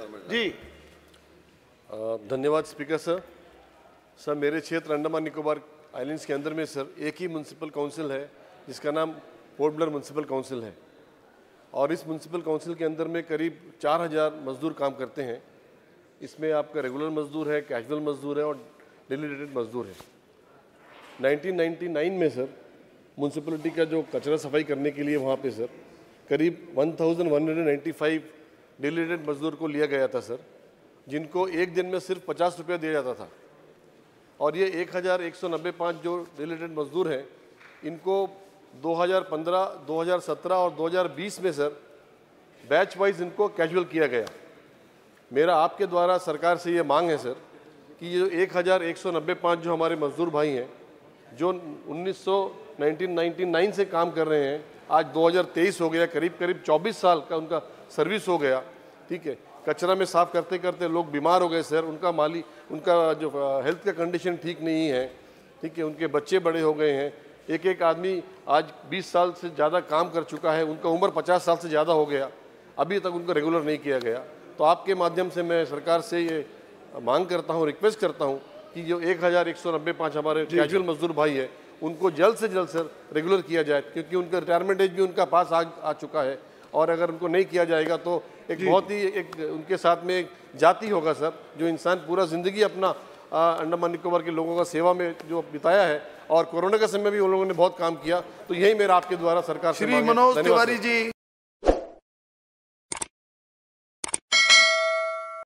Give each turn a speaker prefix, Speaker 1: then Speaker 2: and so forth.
Speaker 1: जी धन्यवाद speaker sir sir मेरे क्षेत्र अंडमान निकोबार आइलैंड्स के अंदर में सर एक ही म्यूनसिपल काउंसिल है जिसका नाम पोर्ट ब्लर म्यूनसिपल काउंसिल है और इस म्यूनसिपल काउंसिल के अंदर में करीब चार हज़ार मज़दूर काम करते हैं इसमें आपका रेगुलर मज़दूर है कैजुअल मज़दूर है और डेली रेटेड मज़दूर है 1999 में सर म्यूनसिपलिटी का जो कचरा सफाई करने के लिए वहाँ पे सर करीब 1195 डिलीडेंट मजदूर को लिया गया था सर जिनको एक दिन में सिर्फ पचास रुपया दिया जाता था और ये एक हज़ार एक सौ नब्बे पाँच जो रिलेटेड मजदूर हैं इनको 2015, 2017 और 2020 में सर बैच वाइज इनको कैजुअल किया गया मेरा आपके द्वारा सरकार से ये मांग है सर कि ये जो एक हज़ार एक सौ नब्बे पाँच जो हमारे मजदूर भाई हैं जो उन्नीस सौ नाइनटीन नाइन्टी नाइन से काम कर रहे हैं आज 2023 हो गया करीब करीब 24 साल का उनका सर्विस हो गया ठीक है कचरा में साफ करते करते लोग बीमार हो गए सर उनका माली उनका जो हेल्थ का कंडीशन ठीक नहीं है ठीक है उनके बच्चे बड़े हो गए हैं एक एक आदमी आज 20 साल से ज़्यादा काम कर चुका है उनका उम्र 50 साल से ज़्यादा हो गया अभी तक उनको रेगुलर नहीं किया गया तो आपके माध्यम से मैं सरकार से ये मांग करता हूँ रिक्वेस्ट करता हूँ कि जो एक हज़ार एक सौ नब्बे पाँच हमारे कैजुअल मजदूर भाई है उनको जल्द से जल्द सर रेगुलर किया जाए क्योंकि उनका रिटायरमेंट एज भी उनका पास आ, आ चुका है और अगर उनको नहीं किया जाएगा तो एक बहुत ही एक उनके साथ में एक जाति होगा सर जो इंसान पूरा ज़िंदगी अपना अंडमान निकोबार के लोगों का सेवा में जो बिताया है और कोरोना के समय भी उन लोगों ने बहुत काम किया तो यही मेरा आपके द्वारा सरकार श्री मनोज तिवारी जी